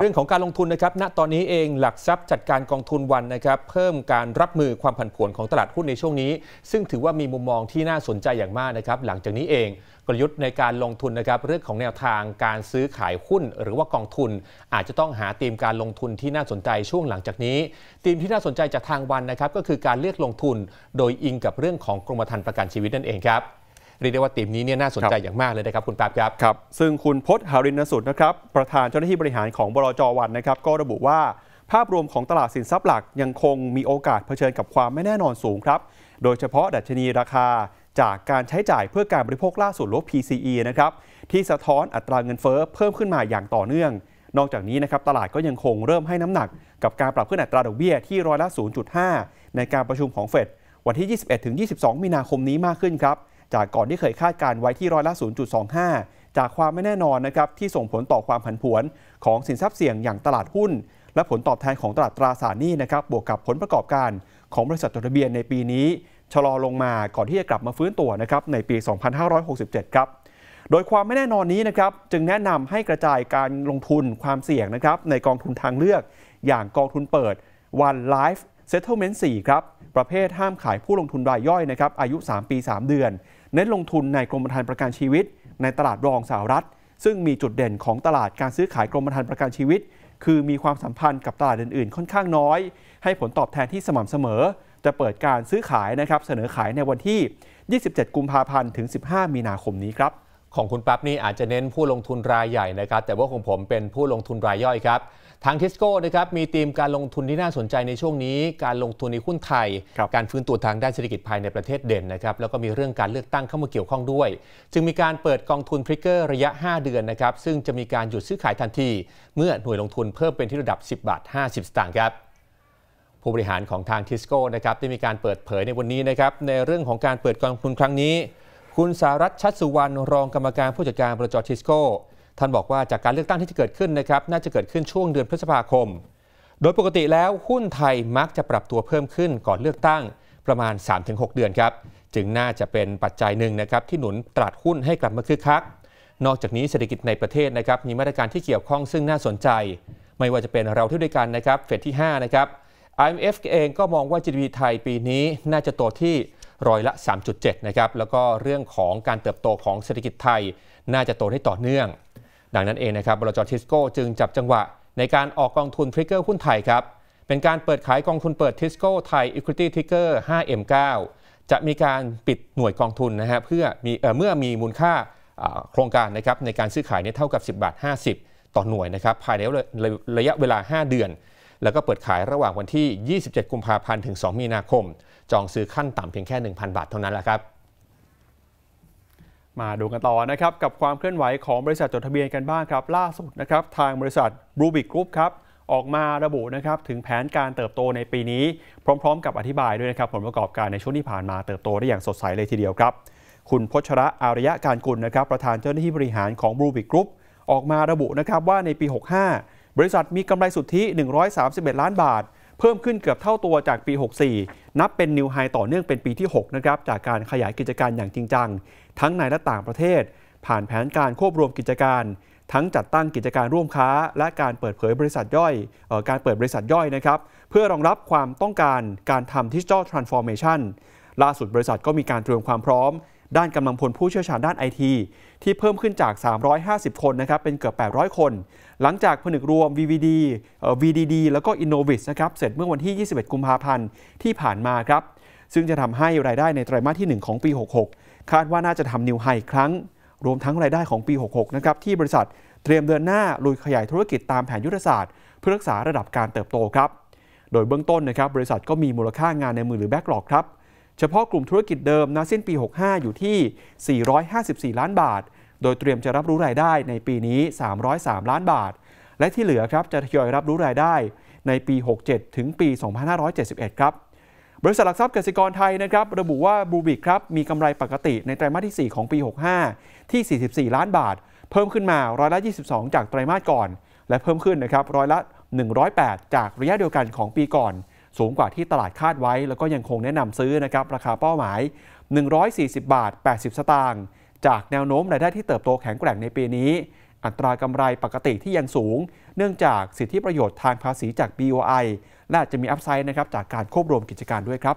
เรื่องของการลงทุนนะครับ ณ ตอนนี้เองหลักทรัพย์จัดการกองทุนวันนะครับ เพิ่มการรับมือความผันผวนของตลาดหุ้นในช่วงนี้ ซึ่งถือว่ามีมุมมองที่น่าสนใจอย่างมากนะครับหลังจากนี้เองกลยุทธ์ในการลงทุนนะครับเรื่องของแนวทางการซื้อขายหุ้นหรือว่ากองทุน อาจจะต้องหาธีมการลงทุนที่น่าสนใจช่วงหลังจากนี้ธีมที่น่าสนใจจากทางวันนะครับก็คือการเลือกลงทุนโดยอิงกับเรื่องของกรมธรรม์ประกันชีวิตนั่นเองครับเรียกได้ว่าทีมนี้เนี่ยน่าสนใจอย่างมากเลยนะครับ คุณปาบครับครับ ซึ่งคุณพศหารินสุดนะครับประธานเจ้าหน้าที่บริหารของบลจวันนะครับก็ระบุว่าภาพรวมของตลาดสินทรัพย์หลัก ยังคงมีโอกาสเผชิญกับความไม่แน่นอนสูงครับ โดยเฉพาะดัชนีราคาจากการใช้จ่ายเพื่อการบริโภคล่าสุดลบ PCE นะครับที่สะท้อนอัตราเงินเฟ้อเพิ่มขึ้นมาอย่างต่อเนื่อง นอกจากนี้นะครับตลาดก็ยังคงเริ่มให้น้ำหนัก กับการปรับขึ้นอัตราดอกเบี้ยที่ร้อยละ 0.5 ในการประชุมของเฟดวันที่ 21-22 มีนาคมนี้มากขึ้นครับจากก่อนที่เคยคาดการ ไว้ที่ร้อยละ 0.25 จากความไม่แน่นอนนะครับที่ส่งผลต่อความผันผวนของสินทรัพย์เสี่ยงอย่างตลาดหุ้น และผลตอบแทน ของตลาดตราสารหนี้นะครับบวกกับผลประกอบการของบริษัทจดทะเบียนในปีนี้ชะลอลงมาก่อนที่จะกลับมาฟื้นตัวนะครับในปี 2567ครับโดยความไม่แน่นอนนี้นะครับจึงแนะนำให้กระจายการลงทุนความเสี่ยงนะครับในกองทุนทางเลือก อย่างกองทุนเปิด One Life Settlement 4 ครับประเภทห้ามขายผู้ลงทุนรายย่อยนะครับอายุ 3 ปี 3 เดือน เน้นลงทุนในกรมธรรม์ประกันชีวิต ในตลาดรองสหรัฐ ซึ่งมีจุดเด่นของตลาดการซื้อขายกรมธรรม์ประกันชีวิต คือมีความสัมพันธ์กับตลาดอื่นๆ ค่อนข้างน้อย ให้ผลตอบแทนที่สม่ำเสมอ จะเปิดการซื้อขายนะครับ เสนอขายในวันที่ 27กุมภาพันธ์ถึง15มีนาคมนี้ครับของคุณปั๊บนี่อาจจะเน้นผู้ลงทุนรายใหญ่นะครับ แต่ว่าของผมเป็นผู้ลงทุนรายย่อยครับ ทางทิสโก้นะครับมีธีมการลงทุนที่น่าสนใจในช่วงนี้ การลงทุนในหุ้นไทย การฟื้นตัวทางด้านเศรษฐกิจภายในประเทศเด่นนะครับแล้วก็มีเรื่องการเลือกตั้งเข้ามาเกี่ยวข้องด้วยจึงมีการเปิดกองทุนพริกเกอร์ระยะ 5 เดือนนะครับซึ่งจะมีการหยุดซื้อขายทันที เมื่อหน่วยลงทุนเพิ่มเป็นที่ระดับ 10 บาท 50สตางค์ครับผู้บริหารของทางทิสโก้นะครับได้มีการเปิดเผยในวันนี้นะครับในเรื่องของการเปิดกองทุนครั้งนี้คุณสารัตชัดสุวรรณรองกรรมการผู้จัดการบริจทิสโก้ท่านบอกว่าจากการเลือกตั้งที่จะเกิดขึ้นนะครับน่าจะเกิดขึ้นช่วงเดือนพฤษภาคม โดยปกติแล้วหุ้นไทยมักจะปรับตัวเพิ่มขึ้นก่อนเลือกตั้งประมาณ 3-6 เดือนครับจึงน่าจะเป็นปัจจัยหนึ่งนะครับที่หนุนตลาดหุ้นให้กลับมาคึกคัก นอกจากนี้เศรษฐกิจในประเทศนะครับมีมาตรการที่เกี่ยวข้องซึ่งน่าสนใจ ไม่ว่าจะเป็นเราที่ด้วยกันนะครับเฟดที่5นะครับ IMF เองก็มองว่า GDP ไทยปีนี้น่าจะโตที่ร้อยละ 3.7 นะครับ แล้วก็เรื่องของการเติบโตของเศรษฐกิจไทยน่าจะโตได้ต่อเนื่อง ดังนั้นเองนะครับ บริจทิสโก้จึงจับจังหวะ ในการออกกองทุนทริกเกอร์หุ้นไทยครับ เป็นการเปิดขายกองทุนเปิดทิสโก้ไทย Equity Trigger 5M9 จะมีการปิดหน่วยกองทุนนะฮะ เพื่อมีเมื่อมีมูลค่าโครงการนะครับในการซื้อขายเนี่ยเท่ากับ 10 บาท 50 ต่อหน่วยนะครับ ภายในระยะเวลา 5 เดือนแล้วก็เปิดขายระหว่างวันที่ 27 กุมภาพันธ์ ถึง 2 มีนาคม จองซื้อขั้นต่ำเพียงแค่ 1,000 บาทเท่านั้นแหละครับ มาดูกันต่อนะครับกับความเคลื่อนไหวของบริษัทจดทะเบียนกันบ้างครับ ล่าสุดนะครับ ทางบริษัทบรูบิกกรุ๊ปครับออกมาระบุนะครับถึงแผนการเติบโตในปีนี้ พร้อมๆ กับอธิบายด้วยนะครับ ผลประกอบการในช่วงที่ผ่านมาเติบโตได้อย่างสดใสเลยทีเดียวครับ คุณพชระอารยะการกุลนะครับ ประธานเจ้าหน้าที่บริหารของบรูบิกกรุ๊ปออกมาระบุนะครับว่าในปี 65บริษัทมีกำไรสุทธิ131 ล้านบาท เพิ่มขึ้นเกือบเท่าตัวจากปี 64 นับเป็นนิวไฮต่อเนื่องเป็นปีที่6นะครับจากการขยายกิจการอย่างจริง จัง ทั้งในและต่างประเทศ ผ่านแผนการควบรวมกิจการ ทั้งจัดตั้งกิจการร่วมค้า และการเปิดเผยบริษัทย่อยออการเปิดบริษัทย่อยนะครับเพื่อรองรับความต้องการการทำดิจิทัลทรานส์ฟอร์เมชันล่าสุดบริษัทก็มีการเตรียมความพร้อมด้านกำลังพลผู้เชี่ยวชาญด้านไอทีที่เพิ่มขึ้นจาก 350 คนนะครับ เป็นเกือบ 800 คน หลังจากผนึกรวม VVD VDD แล้วก็ Innovis นะครับเสร็จเมื่อวันที่ 21 กุมภาพันธ์ที่ผ่านมาครับ ซึ่งจะทำให้รายได้ในไตรมาสที่ 1 ของปี 66 คาดว่าน่าจะทำนิวไฮครั้ง รวมทั้งรายได้ของปี 66 นะครับ ที่บริษัทเตรียมเดินหน้าลุยขยายธุรกิจตามแผนยุทธศาสตร์เพื่อรักษาระดับการเติบโตครับโดยเบื้องต้นนะครับบริษัทก็มีมูลค่างานในมือหรือแบ็กหลอกครับเฉพาะกลุ่มธุรกิจเดิมนะสิ้นปี 65 อยู่ที่ 454 ล้านบาท โดยเตรียมจะรับรู้รายได้ในปีนี้ 303 ล้านบาท และที่เหลือครับจะทยอยรับรู้รายได้ในปี 67 ถึงปี 2571ครับบริษัทหลักทรัพย์เกตรกรไทยนะครับระบุว่าบูบิกครับมีกำไรปกติในไตรมาสที่ 4 ของปี 65 ที่ 44 ล้านบาท เพิ่มขึ้นมาร้อยละ 22 จากไตรมาสก่อน และเพิ่มขึ้นนะครับร้อยละ 108 จากระยะเดียวกันของปีก่อนสูงกว่าที่ตลาดคาดไว้แล้วก็ยังคงแนะนำซื้อนะครับ ราคาเป้าหมาย 140 บาท 80 สตางค์ จากแนวโน้มรายได้ที่เติบโตแข็งแกร่งในปีนี้ อัตรากำไรปกติที่ยังสูง เนื่องจากสิทธิประโยชน์ทางภาษีจาก BOI และจะมีอัพไซด์นะครับจากการควบรวมกิจการด้วยครับ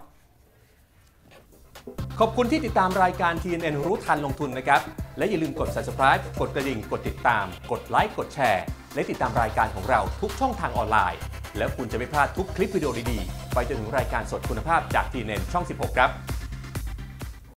ขอบคุณที่ติดตามรายการ TNN รู้ทันลงทุนนะครับ และอย่าลืมกด subscribe กดกระดิ่ง กดติดตาม กดไลค์ กดแชร์ และติดตามรายการของเราทุกช่องทางออนไลน์แล้วคุณจะไม่พลาดทุกคลิปวิดีโอดีๆ ไปจนถึงรายการสดคุณภาพจากทีเนตช่อง 16 ครับ